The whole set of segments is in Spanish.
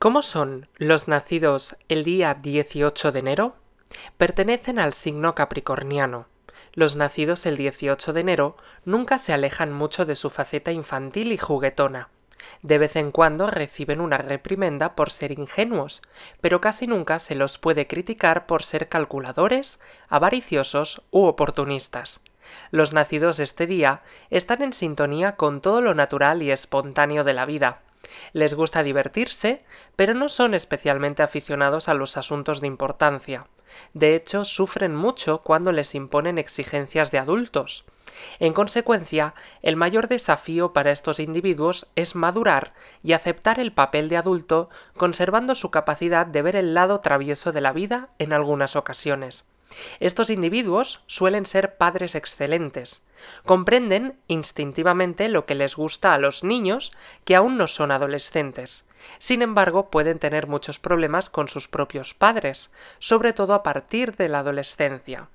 ¿Cómo son los nacidos el día 18 de enero? Pertenecen al signo capricorniano. Los nacidos el 18 de enero nunca se alejan mucho de su faceta infantil y juguetona. De vez en cuando reciben una reprimenda por ser ingenuos, pero casi nunca se los puede criticar por ser calculadores, avariciosos u oportunistas. Los nacidos este día están en sintonía con todo lo natural y espontáneo de la vida les gusta divertirse, pero no son especialmente aficionados a los asuntos de importancia. De hecho, sufren mucho cuando les imponen exigencias de adultos. En consecuencia, el mayor desafío para estos individuos es madurar y aceptar el papel de adulto, conservando su capacidad de ver el lado travieso de la vida en algunas ocasiones. Estos individuos suelen ser padres excelentes. Comprenden instintivamente lo que les gusta a los niños que aún no son adolescentes. Sin embargo, pueden tener muchos problemas con sus propios padres, sobre todo a partir de la adolescencia.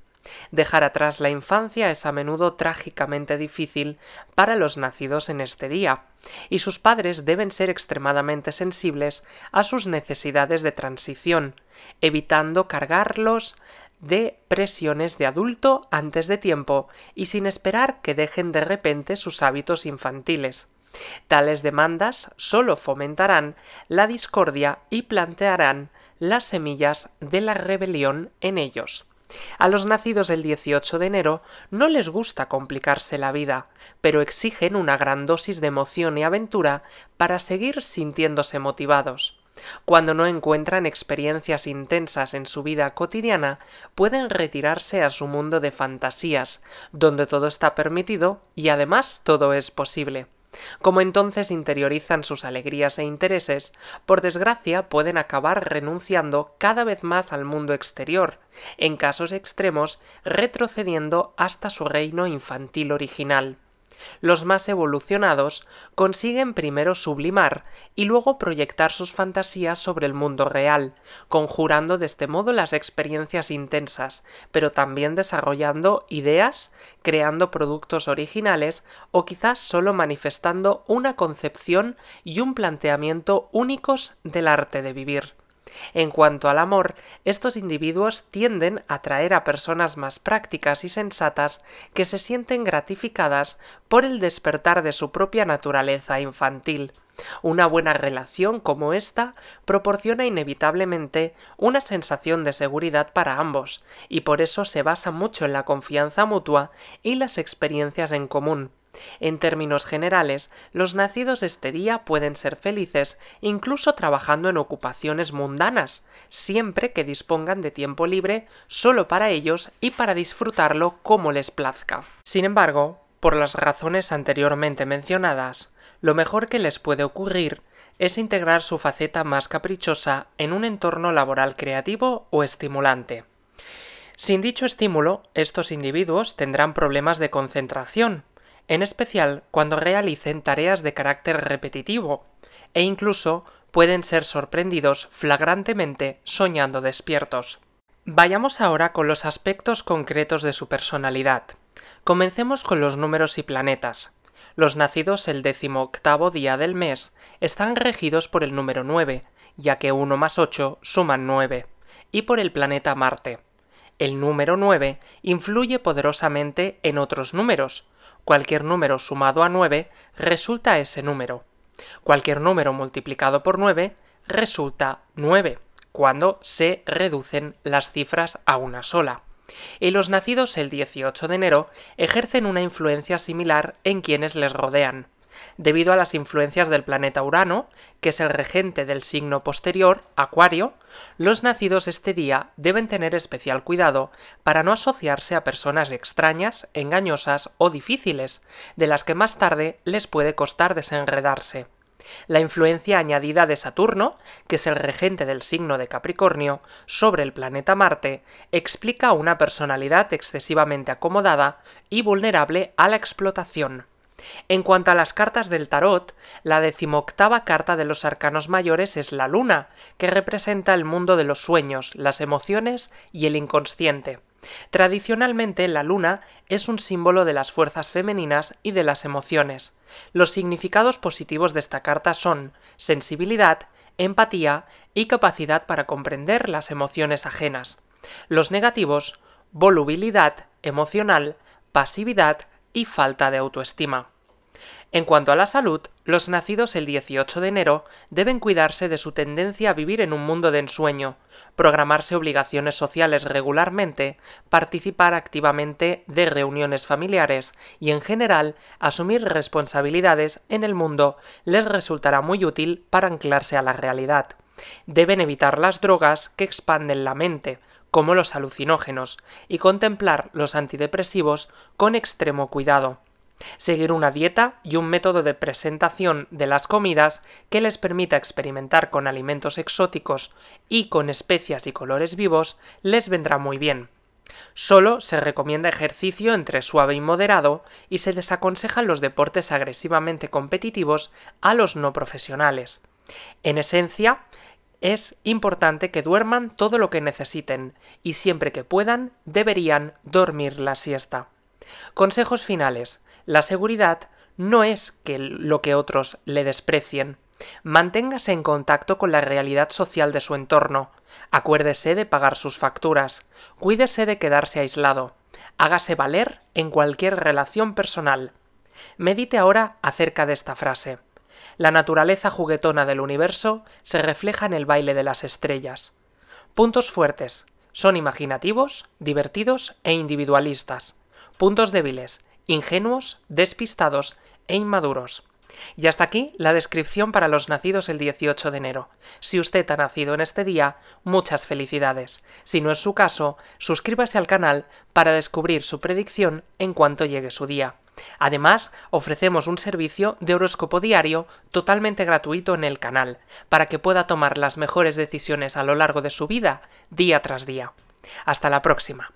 Dejar atrás la infancia es a menudo trágicamente difícil para los nacidos en este día, y sus padres deben ser extremadamente sensibles a sus necesidades de transición, evitando cargarlos de presiones de adulto antes de tiempo y sin esperar que dejen de repente sus hábitos infantiles. Tales demandas solo fomentarán la discordia y plantearán las semillas de la rebelión en ellos. A los nacidos el 18 de enero no les gusta complicarse la vida, pero exigen una gran dosis de emoción y aventura para seguir sintiéndose motivados. Cuando no encuentran experiencias intensas en su vida cotidiana, pueden retirarse a su mundo de fantasías, donde todo está permitido y además todo es posible. Como entonces interiorizan sus alegrías e intereses, por desgracia pueden acabar renunciando cada vez más al mundo exterior, en casos extremos retrocediendo hasta su reino infantil original. Los más evolucionados consiguen primero sublimar y luego proyectar sus fantasías sobre el mundo real, conjurando de este modo las experiencias intensas, pero también desarrollando ideas, creando productos originales o quizás solo manifestando una concepción y un planteamiento únicos del arte de vivir. En cuanto al amor, estos individuos tienden a atraer a personas más prácticas y sensatas que se sienten gratificadas por el despertar de su propia naturaleza infantil. Una buena relación como esta proporciona inevitablemente una sensación de seguridad para ambos, y por eso se basa mucho en la confianza mutua y las experiencias en común. En términos generales, los nacidos este día pueden ser felices incluso trabajando en ocupaciones mundanas, siempre que dispongan de tiempo libre solo para ellos y para disfrutarlo como les plazca. Sin embargo, por las razones anteriormente mencionadas, lo mejor que les puede ocurrir es integrar su faceta más caprichosa en un entorno laboral creativo o estimulante. Sin dicho estímulo, estos individuos tendrán problemas de concentración, en especial cuando realicen tareas de carácter repetitivo, e incluso pueden ser sorprendidos flagrantemente soñando despiertos. Vayamos ahora con los aspectos concretos de su personalidad. Comencemos con los números y planetas. Los nacidos el octavo día del mes están regidos por el número 9, ya que 1 más 8 suman 9, y por el planeta Marte el número 9 influye poderosamente en otros números. Cualquier número sumado a 9 resulta ese número. Cualquier número multiplicado por 9 resulta 9, cuando se reducen las cifras a una sola. Y los nacidos el 18 de enero ejercen una influencia similar en quienes les rodean debido a las influencias del planeta Urano, que es el regente del signo posterior, Acuario, los nacidos este día deben tener especial cuidado para no asociarse a personas extrañas, engañosas o difíciles, de las que más tarde les puede costar desenredarse. La influencia añadida de Saturno, que es el regente del signo de Capricornio, sobre el planeta Marte, explica una personalidad excesivamente acomodada y vulnerable a la explotación. En cuanto a las cartas del tarot, la decimoctava carta de los arcanos mayores es la luna, que representa el mundo de los sueños, las emociones y el inconsciente. Tradicionalmente, la luna es un símbolo de las fuerzas femeninas y de las emociones. Los significados positivos de esta carta son sensibilidad, empatía y capacidad para comprender las emociones ajenas. Los negativos, volubilidad emocional, pasividad, y falta de autoestima. En cuanto a la salud, los nacidos el 18 de enero deben cuidarse de su tendencia a vivir en un mundo de ensueño, programarse obligaciones sociales regularmente, participar activamente de reuniones familiares y en general asumir responsabilidades en el mundo les resultará muy útil para anclarse a la realidad. Deben evitar las drogas que expanden la mente, como los alucinógenos, y contemplar los antidepresivos con extremo cuidado. Seguir una dieta y un método de presentación de las comidas que les permita experimentar con alimentos exóticos y con especias y colores vivos les vendrá muy bien. Solo se recomienda ejercicio entre suave y moderado y se desaconsejan los deportes agresivamente competitivos a los no profesionales. En esencia, es importante que duerman todo lo que necesiten y siempre que puedan deberían dormir la siesta. Consejos finales. La seguridad no es que lo que otros le desprecien. Manténgase en contacto con la realidad social de su entorno. Acuérdese de pagar sus facturas. Cuídese de quedarse aislado. Hágase valer en cualquier relación personal. Medite ahora acerca de esta frase. La naturaleza juguetona del universo se refleja en el baile de las estrellas. Puntos fuertes. Son imaginativos, divertidos e individualistas. Puntos débiles. Ingenuos, despistados e inmaduros. Y hasta aquí la descripción para los nacidos el 18 de enero. Si usted ha nacido en este día, muchas felicidades. Si no es su caso, suscríbase al canal para descubrir su predicción en cuanto llegue su día. Además, ofrecemos un servicio de horóscopo diario totalmente gratuito en el canal, para que pueda tomar las mejores decisiones a lo largo de su vida, día tras día. Hasta la próxima.